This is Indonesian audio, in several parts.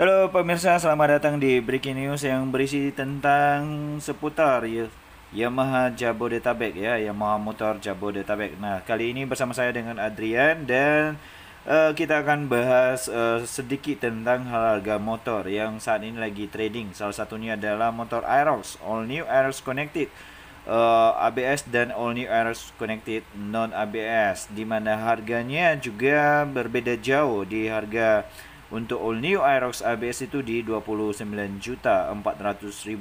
Halo pemirsa, selamat datang di Breaking News yang berisi tentang seputar ya, Yamaha Jabodetabek ya, Yamaha Motor Jabodetabek. Nah, kali ini bersama saya dengan Adrian dan uh, kita akan bahas uh, sedikit tentang harga motor yang saat ini lagi trading. Salah satunya adalah motor Aerox All New Aerox Connected. Uh, eh, ABS dan All New Airs Connected non ABS di mana harganya juga berbeda jauh di harga untuk all new Aerox ABS itu di 29.400.000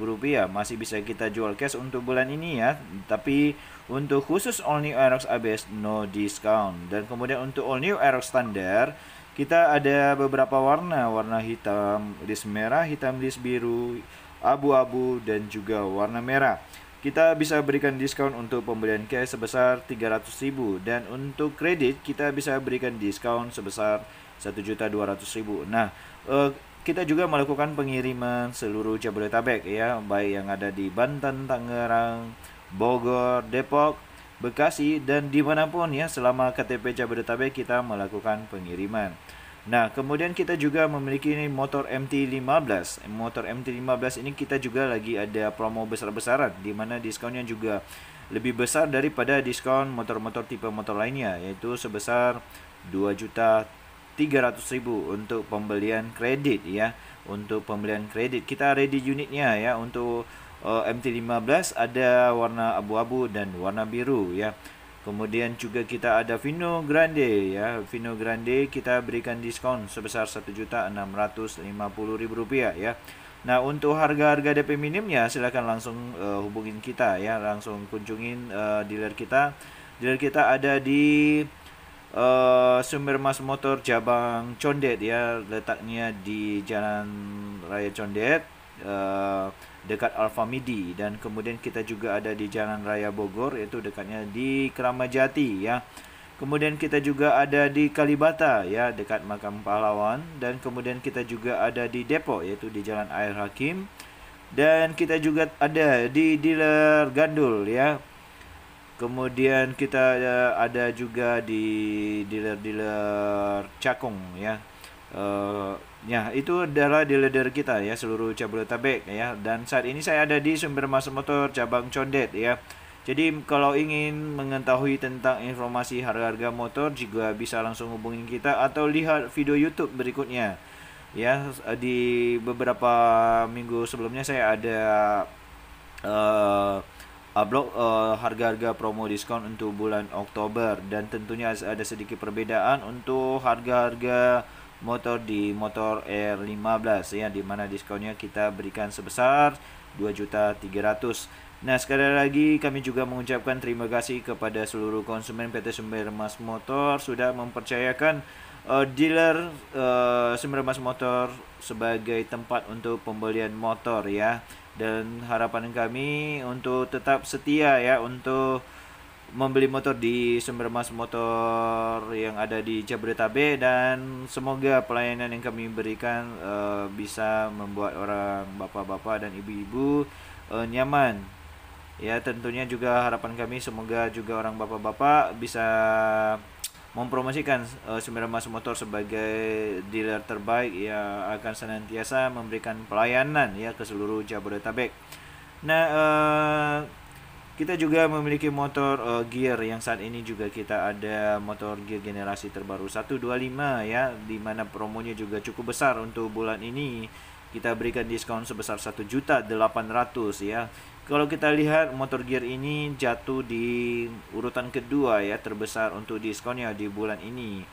rupiah masih bisa kita jual cash untuk bulan ini ya. Tapi untuk khusus all new Aerox ABS no discount. Dan kemudian untuk all new Aerox standar kita ada beberapa warna, warna hitam, list merah, hitam list biru, abu-abu dan juga warna merah. Kita bisa berikan diskon untuk pembelian cash sebesar 300.000 dan untuk kredit kita bisa berikan diskon sebesar juta 1 200 ribu. Nah, uh, kita juga melakukan pengiriman seluruh Jabodetabek ya, baik yang ada di Banten, Tangerang, Bogor, Depok, Bekasi, dan dimanapun ya selama KTP Jabodetabek kita melakukan pengiriman. Nah, kemudian kita juga memiliki ini motor MT15. Motor MT15 ini kita juga lagi ada promo besar-besaran, di mana diskonnya juga lebih besar daripada diskon motor-motor tipe motor lainnya, yaitu sebesar 2 juta 300.000 untuk pembelian kredit ya. Untuk pembelian kredit kita ready unitnya ya untuk uh, eh, MT15 ada warna abu-abu dan warna biru ya. Kemudian juga kita ada Vino Grande ya. Vino Grande kita berikan diskon sebesar ribu rupiah ya. Nah, untuk harga-harga DP minimnya silahkan langsung uh, hubungin kita ya, langsung kunjungin uh, dealer kita. Dealer kita ada di Eh, sumber mas motor Jabang Condet ya letaknya di Jalan Raya Condet eh, dekat dekat midi dan kemudian kita juga ada di Jalan Raya Bogor yaitu dekatnya di kramajati ya. Kemudian kita juga ada di Kalibata ya dekat Makam Pahlawan dan kemudian kita juga ada di Depok yaitu di Jalan Air Hakim dan kita juga ada di dealer Gandul ya Kemudian kita eh, ada, juga di dealer-dealer cakung ya. Uh, ya itu adalah dealer-dealer kita ya seluruh Jabodetabek ya. Dan saat ini saya ada di Sumber Mas Motor cabang Condet ya. Jadi kalau ingin mengetahui tentang informasi harga-harga motor juga bisa langsung hubungi kita atau lihat video YouTube berikutnya. Ya eh, di beberapa minggu sebelumnya saya ada uh, blog uh, eh, harga-harga promo diskon untuk bulan Oktober dan tentunya ada sedikit perbedaan untuk harga-harga motor di motor R15 ya di mana diskonnya kita berikan sebesar 2.300. Nah, sekali lagi kami juga mengucapkan terima kasih kepada seluruh konsumen PT Sumber Mas Motor sudah mempercayakan uh, dealer uh, Sumber Mas Motor sebagai tempat untuk pembelian motor ya dan harapan kami untuk tetap setia ya untuk membeli motor di sumber mas motor yang ada di Jabodetabek dan semoga pelayanan yang kami berikan uh, bisa membuat orang bapak-bapak dan ibu-ibu uh, nyaman ya tentunya juga harapan kami semoga juga orang bapak-bapak bisa mempromosikan uh, Motor sebagai dealer terbaik yang akan senantiasa memberikan pelayanan ya ke seluruh Jabodetabek. Nah, uh, kita juga memiliki motor uh, gear yang saat ini juga kita ada motor gear generasi terbaru 125 ya di mana promonya juga cukup besar untuk bulan ini kita berikan diskon sebesar 1 juta 800 ya. Kalau kita lihat motor gear ini jatuh di urutan kedua ya terbesar untuk diskonnya di bulan ini.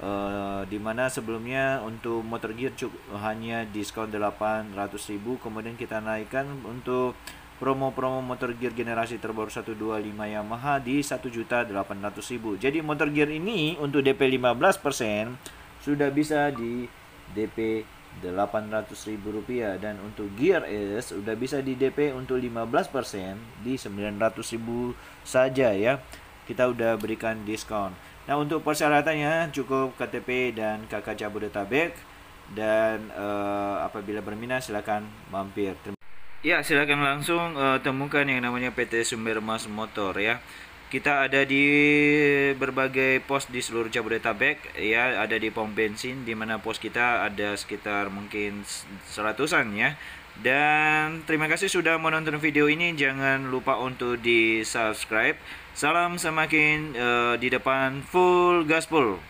Uh, eh, dimana sebelumnya untuk motor gear hanya diskon 800.000 kemudian kita naikkan untuk promo-promo motor gear generasi terbaru 125 Yamaha di 1.800.000 jadi motor gear ini untuk DP 15% sudah bisa di DP Rp800.000 dan untuk Gear S udah bisa di DP untuk 15% di 900.000 saja ya. Kita udah berikan diskon. Nah, untuk persyaratannya cukup KTP dan KK Jabodetabek dan uh, apabila berminat silahkan mampir. ya, silahkan langsung uh, temukan yang namanya PT Sumber Mas Motor ya. Kita ada di berbagai pos di seluruh Jabodetabek ya, ada di pom bensin di mana pos kita ada sekitar mungkin seratusan ya. Dan terima kasih sudah menonton video ini. Jangan lupa untuk di-subscribe. Salam semakin uh, di depan full gaspol.